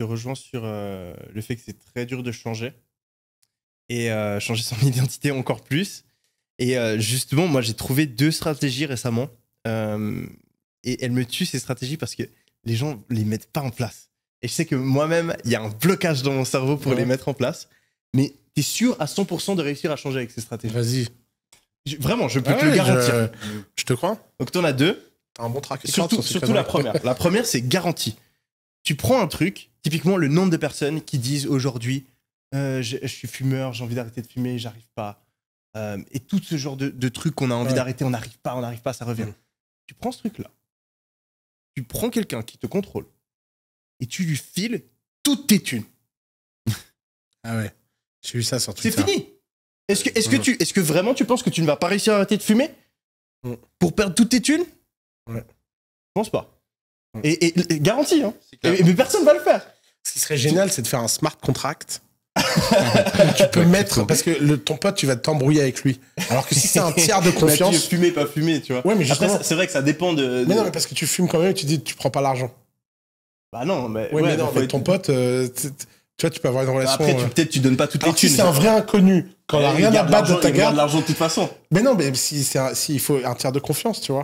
je rejoins sur euh, le fait que c'est très dur de changer et euh, changer son identité encore plus. Et euh, justement, moi, j'ai trouvé deux stratégies récemment et elles me tuent ces stratégies parce que les gens les mettent pas en place. Et je sais que moi-même, il y a un blocage dans mon cerveau pour les mettre en place, mais tu es sûr à 100% de réussir à changer avec ces stratégies. Vas-y. vraiment, je peux ah te le garantir. Je, te crois. Donc, tu en as deux. un bon track. Surtout, surtout la première. La première, c'est garantie tu prends un truc, typiquement le nombre de personnes qui disent aujourd'hui, euh, je, suis fumeur, j'ai envie d'arrêter de fumer, j'arrive pas. Euh, et tout ce genre de, de trucs qu'on a envie d'arrêter, on n'arrive pas, on n'arrive pas, ça revient. Tu prends ce truc-là, tu prends quelqu'un qui te contrôle et tu lui files toutes tes thunes. ah ouais, j'ai vu ça sur Twitter. C'est fini. Est-ce que, tu, est -ce que vraiment tu penses que tu ne vas pas réussir à arrêter de fumer pour perdre toutes tes thunes Ouais. Je pense pas. Et, et, hein. mais personne va le faire. Ce qui serait génial, c'est de faire un smart contract. tu peux mettre parce que le, ton pote tu vas t'embrouiller avec lui alors que si c'est un tiers de confiance fumer pas fumer tu vois ouais, mais justement... c'est vrai que ça dépend de, mais non mais parce que tu fumes quand même et tu dis tu prends pas l'argent bah non mais, ouais, mais non, ton pote euh, tu vois, tu peux avoir une bah, relation. Après, tu, euh. peut-être, tu donnes pas toutes Alors les Si c'est un vrai inconnu, quand il a rien à battre de ta garde. l'argent de toute façon. Mais non, mais si, c'est si, il faut un tiers de confiance, tu vois.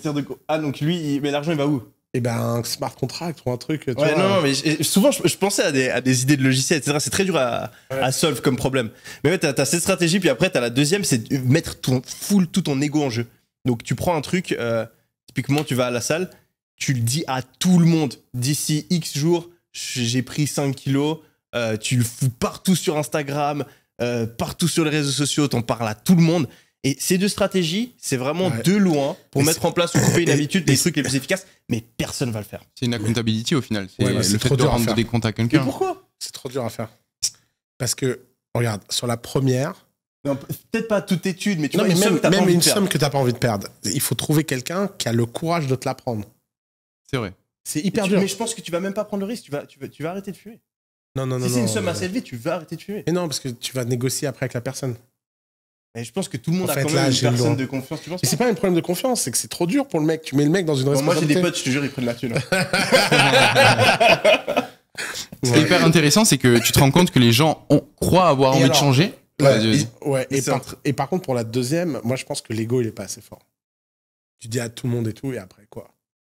tiers de. Ah, donc lui, mais l'argent, il va où et eh ben, un smart contract ou un truc. ouais, non, mais souvent, je, pensais à des, idées de logiciels, etc. C'est très dur à, solve comme problème. Mais tu as cette stratégie, puis après, tu as la deuxième, c'est de mettre ton tout ton ego en jeu. Donc, tu prends un truc, euh, typiquement, tu vas à la salle, tu le dis à tout le monde. D'ici X jours, j'ai pris 5 kilos, euh, tu le fous partout sur Instagram, euh, partout sur les réseaux sociaux, t'en parles à tout le monde. Et ces deux stratégies, c'est vraiment de loin pour mettre en place ou couper une habitude des trucs les plus efficaces, mais personne ne va le faire. C'est une accountability au final. C'est le fait trop de rendre des comptes à quelqu'un. Mais pourquoi C'est trop dur à faire. Parce que, regarde, sur la première. Peut-être pas toute étude, mais tu non, même, une somme que tu n'as pas envie de perdre. Il faut trouver quelqu'un qui a le courage de te la prendre. C'est vrai. C'est hyper dur. Mais je pense que tu vas même pas prendre le risque. Tu vas, tu vas, tu vas arrêter de fumer. Non, non, non. Si c'est une somme euh, assez élevée, tu vas arrêter de fumer. Mais non, parce que tu vas négocier après avec la personne je pense que tout le monde a quand même une personne de confiance. c'est pas un problème de confiance, c'est que c'est trop dur pour le mec. Tu mets le mec dans une bon, Moi, j'ai des potes, je te jure, ils prennent la thune. Ce qui est hyper intéressant, c'est que tu te rends compte que les gens ont, croient avoir envie de changer. Euh, et, par, et, par, contre, pour la deuxième, moi, je pense que l'ego, il est pas assez fort. Tu dis à tout le monde et tout, et après, quoi